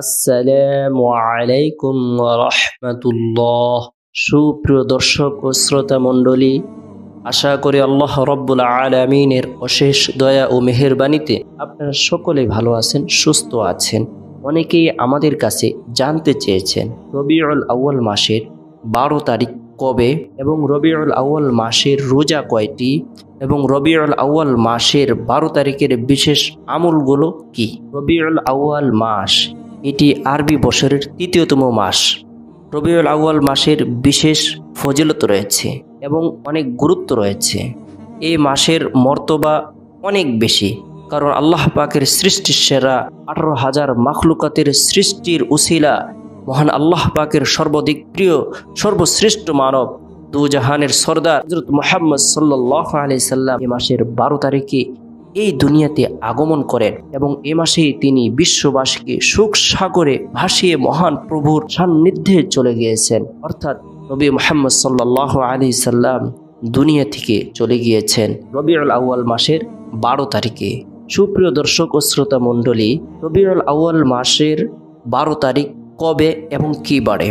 আসসালামু আলাইকুম রহমতুল্লাহ সুপ্রিয় দর্শক ও শ্রোতা মণ্ডলী আশা করি আল্লাহ রব্বুল আলমিনের অশেষ দয়া ও মেহেরবানীতে আপনারা সকলে ভালো আছেন সুস্থ আছেন অনেকেই আমাদের কাছে জানতে চেয়েছেন রবিউল আউয়াল মাসের বারো তারিখ কবে এবং রবিউল আউয়াল মাসের রোজা কয়টি এবং রবিউল আউয়াল মাসের বারো তারিখের বিশেষ আমলগুলো কি রবিউল আউয়াল মাস এটি আরবি বছরের তৃতীয়তম মাস রবিউল আউয়াল মাসের বিশেষ ফজিলত রয়েছে এবং অনেক গুরুত্ব রয়েছে এই মাসের মর্তবা অনেক বেশি কারণ আল্লাহ পাকের সৃষ্টির সেরা আঠারো হাজার মাখলুকাতের সৃষ্টির উশিলা মহান আল্লাহ পাকের সর্বাধিক প্রিয় সর্বশ্রেষ্ঠ মানব দুজাহানের সর্দার হজরত মোহাম্মদ সাল্লাহ আলি সাল্লাম এই মাসের বারো তারিখে এই দুনিয়াতে আগমন করেন এবং এ মাসেই তিনি বিশ্ববাসীকে সুখ সাগরে ভাসিয়ে মহান প্রভুর সান্নিধ্যে চলে গিয়েছেন অর্থাৎ নবী মোহাম্মদ সাল্লাহ আলি সাল্লাম দুনিয়া থেকে চলে গিয়েছেন রবিউল আউয়াল মাসের বারো তারিখে সুপ্রিয় দর্শক ও শ্রোতা মণ্ডলী রবিউল আউয়াল মাসের বারো তারিখ কবে এবং কি বাড়ে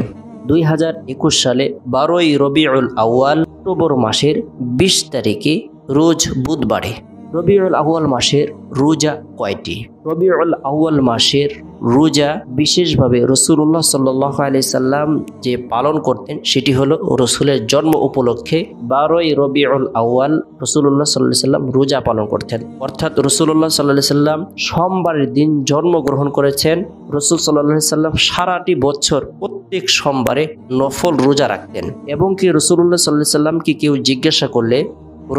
দুই হাজার একুশ সালে বারোই রবিউল আউয়াল অক্টোবর মাসের ২০ তারিখে রোজ বুধবারে রবিউল আউয়াল মাসের রোজা কয়টি রবিউল আউয়াল মাসের রোজা বিশেষভাবে রসুল্লাহ সাল্লাহ আলি সাল্লাম যে পালন করতেন সেটি হলো রসুলের জন্ম উপলক্ষে বারোই রবিউল আউয়াল রসুল্লাহ সাল্লাহ সাল্লাম রোজা পালন করতেন অর্থাৎ রসুল্লাহ সাল্লাহ সাল্লাম সোমবারের দিন জন্মগ্রহণ করেছেন রসুল সাল্লাহ সাল্লাম সারাটি বছর প্রত্যেক সোমবারে নফল রোজা রাখতেন এবং কি রসুল্লাহ সাল্লাহ সাল্লামকে কেউ জিজ্ঞাসা করলে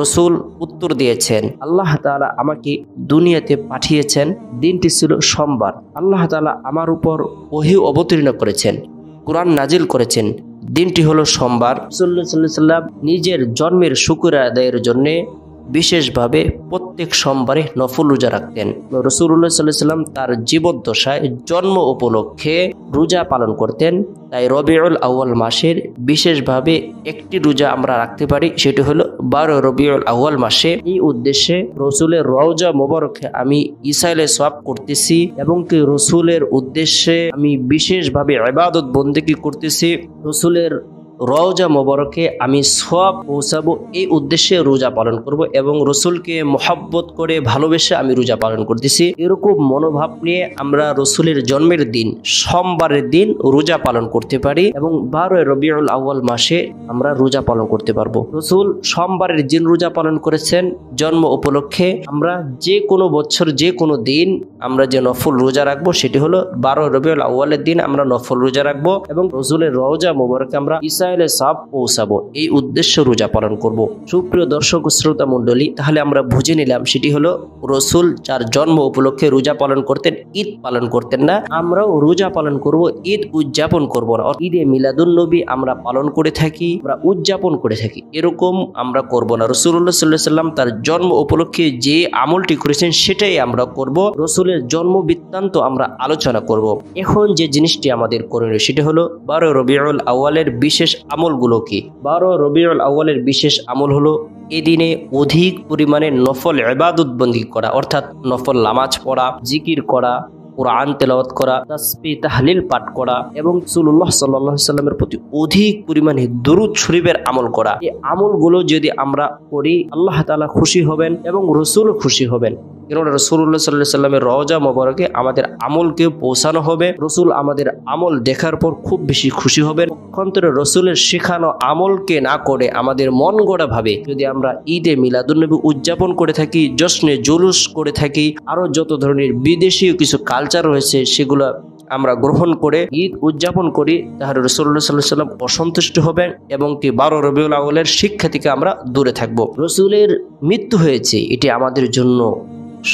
রসুল উত্তর দিয়েছেন আল্লাহ তালা আমাকে দুনিয়াতে পাঠিয়েছেন দিনটি ছিল সোমবার আল্লাহ তালা আমার উপর ওহি অবতীর্ণ করেছেন কোরআন নাজিল করেছেন দিনটি হলো সোমবার সাল্লাহ সাল্লাম নিজের জন্মের শুকুর আদায়ের জন্যে বিশেষভাবে প্রত্যেক সোমবারে নফল রোজা রাখতেন রসুল্লাহ সাল্লাহ সাল্লাম তার জীবদ্দশায় জন্ম উপলক্ষে রোজা পালন করতেন তাই রবিউল আউ্য়াল মাসের বিশেষভাবে একটি রোজা আমরা রাখতে পারি সেটি হলো বারো রবিউল আউ্য়াল মাসে এই উদ্দেশ্যে রসুলের রওজা মোবারকে আমি ইসাইলে সাপ করতেছি এবং কি রসুলের উদ্দেশ্যে আমি বিশেষভাবে আবাদত বন্দেকি করতেছি রসুলের রওজা মোবারকে আমি সব পৌঁছাবো এই উদ্দেশ্যে রোজা পালন করব এবং রসুলকে মহব্বত করে ভালোবেসে আমি রোজা পালন করতেছি এরকম মনোভাব নিয়ে আমরা রসুলের জন্মের দিন সোমবারের দিন রোজা পালন করতে পারি এবং বারোই রবিউল আউ্বাল মাসে আমরা রোজা পালন করতে পারবো রসুল সোমবারের দিন রোজা পালন করেছেন জন্ম উপলক্ষে আমরা যে কোনো বছর যে কোনো দিন আমরা যে নফল রোজা রাখবো সেটি হলো বারো রবিউল আউ্বালের দিন আমরা নফল রোজা রাখবো এবং রসুলের রওজা মোবারকে আমরা ঈশা ইসরায়েলে সাপ পৌঁছাবো এই উদ্দেশ্য রোজা পালন করব। সুপ্রিয় দর্শক শ্রোতা মণ্ডলী তাহলে আমরা বুঝে নিলাম সেটি হলো রসুল যার জন্ম উপলক্ষে রোজা পালন করতেন ঈদ পালন করতেন না আমরাও রোজা পালন করব ঈদ উদযাপন করব না ঈদে মিলাদুল নবী আমরা পালন করে থাকি আমরা উদযাপন করে থাকি এরকম আমরা করব না রসুল্লাহ সাল্লাহ সাল্লাম তার জন্ম উপলক্ষে যে আমলটি করেছেন সেটাই আমরা করব রসুলের জন্ম বৃত্তান্ত আমরা আলোচনা করব এখন যে জিনিসটি আমাদের করণীয় সেটি হলো বারো রবিউল আওয়ালের বিশেষ আমলগুলো কি বারো রবিউল আউ্বালের বিশেষ আমল হলো এদিনে অধিক পরিমাণে নফল এবাদতবন্দি করা অর্থাৎ নফল নামাজ পড়া জিকির করা কোরআন তেলাওয়াত করা তাসপি তাহলিল পাঠ করা এবং সুল্লাহ সাল্লাহ সাল্লামের প্রতি অধিক পরিমাণে দরুদ শরীফের আমল করা এই আমলগুলো যদি আমরা করি আল্লাহ তালা খুশি হবেন এবং রসুল খুশি হবেন কেননা রসুল্লাহ সাল্লাহ সাল্লামের রওজা মোবারকে আমাদের আমলকে পৌঁছানো হবে রসুল আমাদের আমল দেখার পর খুব বেশি খুশি হবেন অক্ষান্তরে রসুলের শেখানো আমলকে না করে আমাদের মন গড়া ভাবে যদি আমরা ঈদে মিলাদুল্নবী উদযাপন করে থাকি জশ্নে জুলুস করে থাকি আরও যত ধরনের বিদেশীয় কিছু কাজ কালচার রয়েছে সেগুলো আমরা গ্রহণ করে ঈদ উদযাপন করি তাহলে রসুল্লাহ সাল্লাহ সাল্লাম অসন্তুষ্ট হবেন এবং কি বারো রবিউল আউলের শিক্ষা থেকে আমরা দূরে থাকব রসুলের মৃত্যু হয়েছে এটি আমাদের জন্য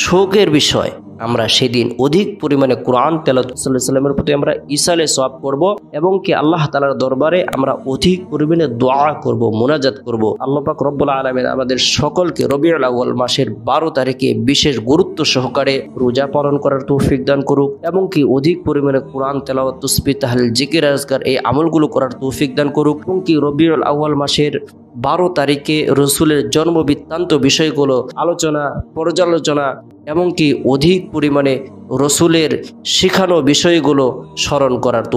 শোকের বিষয় আমরা সেদিন অধিক পরিমাণে কোরআন তেলাতামের প্রতি আমরা ইসালে সব করব এবং কি আল্লাহ তালার দরবারে আমরা অধিক পরিমাণে দোয়া করব মোনাজাত করব আল্লাপাক রব্বুল আলমের আমাদের সকলকে রবি আউ্ল মাসের বারো তারিখে বিশেষ গুরুত্ব সহকারে রোজা পালন করার তৌফিক দান করুক এবং কি অধিক পরিমাণে কোরআন তেলাওয়াত তুসবি তাহল জিকির আজকার এই আমলগুলো করার তৌফিক দান করুক এবং কি রবিউল আউ্ল মাসের বারো তারিখে রসুলের জন্ম বৃত্তান্ত বিষয়গুলো আলোচনা পর্যালোচনা এমনকি অধিক পরিমাণে রসুলের শিখানো বিষয়গুলো স্মরণ করার তো